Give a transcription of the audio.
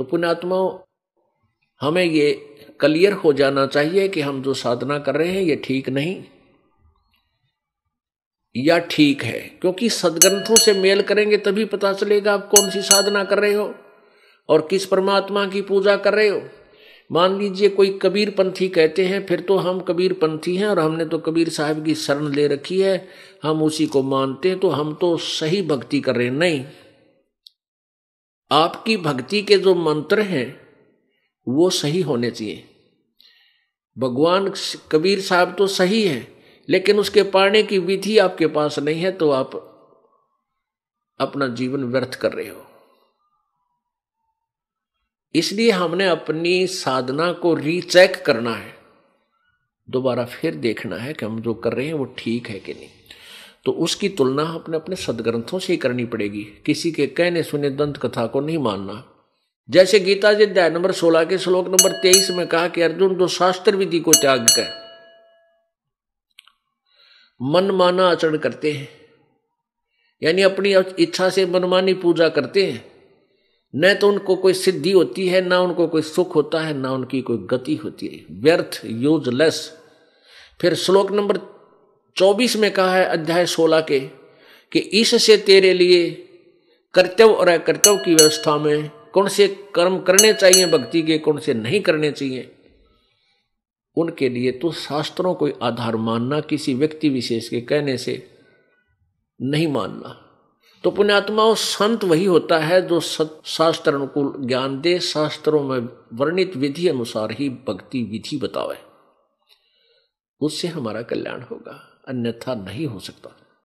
तो पुण्यात्मा हमें ये क्लियर हो जाना चाहिए कि हम जो साधना कर रहे हैं ये ठीक नहीं या ठीक है क्योंकि सदग्रंथों से मेल करेंगे तभी पता चलेगा आप कौन सी साधना कर रहे हो और किस परमात्मा की पूजा कर रहे हो मान लीजिए कोई कबीर पंथी कहते हैं फिर तो हम कबीर पंथी हैं और हमने तो कबीर साहब की शरण ले रखी है हम उसी को मानते हैं तो हम तो सही भक्ति कर रहे हैं नहीं आपकी भक्ति के जो मंत्र हैं वो सही होने चाहिए भगवान कबीर साहब तो सही है लेकिन उसके पाने की विधि आपके पास नहीं है तो आप अपना जीवन व्यर्थ कर रहे हो इसलिए हमने अपनी साधना को रीचेक करना है दोबारा फिर देखना है कि हम जो कर रहे हैं वो ठीक है कि नहीं तो उसकी तुलना अपने अपने सदग्रंथों से ही करनी पड़ेगी किसी के कहने सुने दंत कथा को नहीं मानना जैसे गीता जी अध्याय नंबर सोलह के श्लोक नंबर तेईस में कहा कि अर्जुन जो शास्त्र विधि को त्याग कर मन माना आचरण करते हैं यानी अपनी इच्छा से मनमानी पूजा करते हैं न तो उनको कोई सिद्धि होती है ना उनको कोई सुख होता है ना उनकी कोई गति होती है व्यर्थ यूजलेस फिर श्लोक नंबर चौबीस में कहा है अध्याय सोलह के कि इससे तेरे लिए कर्तव्य और अकर्तव्य की व्यवस्था में कौन से कर्म करने चाहिए भक्ति के कौन से नहीं करने चाहिए उनके लिए तो शास्त्रों को आधार मानना किसी व्यक्ति विशेष के कहने से नहीं मानना तो पुण्यात्माओं संत वही होता है जो शास्त्र अनुकूल ज्ञान दे शास्त्रों में वर्णित विधि अनुसार ही भक्ति विधि बतावे उससे हमारा कल्याण होगा अन्यथा नहीं हो सकता